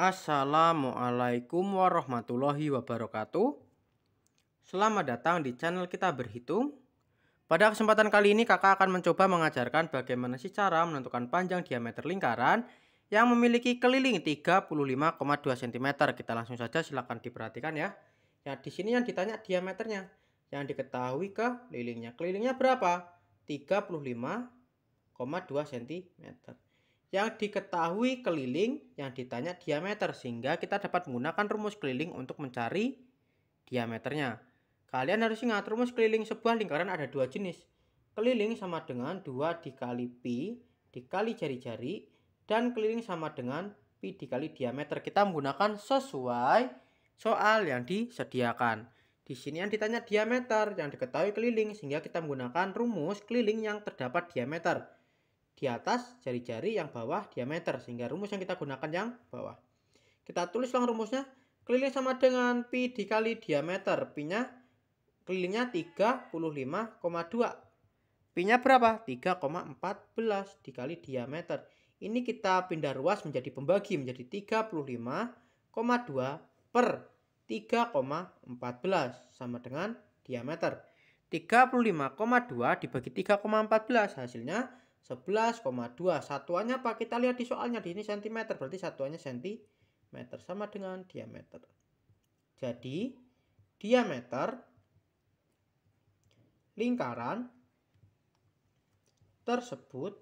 Assalamualaikum warahmatullahi wabarakatuh. Selamat datang di channel kita berhitung. Pada kesempatan kali ini kakak akan mencoba mengajarkan bagaimana sih cara menentukan panjang diameter lingkaran yang memiliki keliling 35,2 cm. Kita langsung saja silakan diperhatikan ya. Ya di sini yang ditanya diameternya. Yang diketahui ke kelilingnya. Kelilingnya berapa? 35,2 cm yang diketahui keliling yang ditanya diameter sehingga kita dapat menggunakan rumus keliling untuk mencari diameternya. Kalian harus ingat rumus keliling sebuah lingkaran ada dua jenis. Keliling sama dengan 2 dikali pi dikali jari-jari dan keliling sama dengan pi dikali diameter. Kita menggunakan sesuai soal yang disediakan. Di sini yang ditanya diameter yang diketahui keliling sehingga kita menggunakan rumus keliling yang terdapat diameter di atas jari-jari yang bawah diameter sehingga rumus yang kita gunakan yang bawah. Kita tulis langsung rumusnya. Keliling sama dengan pi dikali diameter. Pi-nya kelilingnya 35,2. Pi-nya berapa? 3,14 dikali diameter. Ini kita pindah ruas menjadi pembagi menjadi 35,2 per 3,14 sama dengan diameter. 35,2 dibagi 3,14 hasilnya 11,2 satuannya apa kita lihat di soalnya di ini cm berarti satuannya cm sama dengan diameter jadi diameter lingkaran tersebut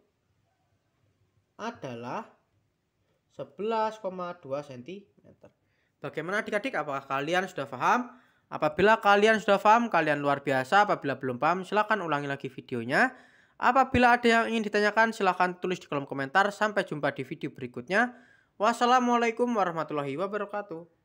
adalah 11,2 cm bagaimana adik-adik apakah kalian sudah paham apabila kalian sudah paham kalian luar biasa apabila belum paham silahkan ulangi lagi videonya Apabila ada yang ingin ditanyakan, silahkan tulis di kolom komentar. Sampai jumpa di video berikutnya. Wassalamualaikum warahmatullahi wabarakatuh.